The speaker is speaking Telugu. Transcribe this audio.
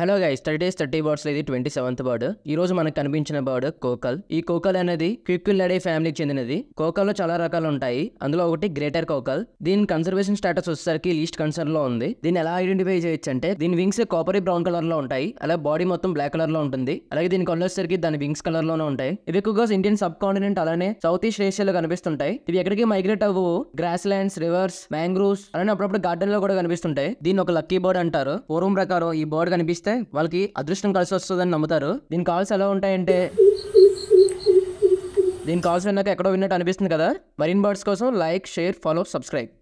hello guys thirty days thirty birds ఇది ట్వంటీ సెవెంత్ బర్డ్ ఈ రోజు మనకు కనిపించిన బర్డ్ కోకల్ ఈ కోకల్ అనేది క్విక్విల్లాడే ఫ్యామిలీకి చెందినది కోకల్లో చాలా రకాలు ఉంటాయి అందులో ఒకటి గ్రేటర్ కోకల్ దీని కన్సర్వేషన్ స్టేటస్ వచ్చేసరికి లీస్ట్ కన్సర్న్ లో ఉంది దీన్ని ఎలా ఐడెంటిఫై చేయొచ్చు అంటే దీని వింగ్స్ కాపరీ బ్రౌన్ కలర్ లో ఉంటాయి అలాగే బాడీ మొత్తం బ్లాక్ కలర్ లో ఉంటుంది అలాగే దీని వచ్చేసరికి దాని వింగ్స్ కలర్ లోనే ఉంటాయి ఇవి ఎక్కువగా ఇండియన్ సబ్ కాంటినెంట్ అలానే సౌత్ ఈస్ట్ ఏషియాలో కనిపిస్తుంటాయి ఇవి ఎక్కడికి మైగ్రేట్ అవ్వు గ్రాస్ ల్యాండ్స్ రివర్స్ మ్యాంగ్రూవ్స్ అలానే అప్పుడప్పుడు గార్డెన్ లో కూడా కనిపిస్తుంటాయి దీన్ని ఒక లక్కీ బర్డ్ అంటారు పూర్వం ప్రకారం ఈ బర్డ్ కనిపిస్తే చేస్తే వాళ్ళకి అదృష్టం కలిసి వస్తుందని నమ్ముతారు దీని కాల్స్ ఎలా ఉంటాయంటే దీని కాల్స్ విన్నాక ఎక్కడో విన్నట్టు అనిపిస్తుంది కదా మరిన్ బర్డ్స్ కోసం లైక్ షేర్ ఫాలో సబ్స్క్రైబ్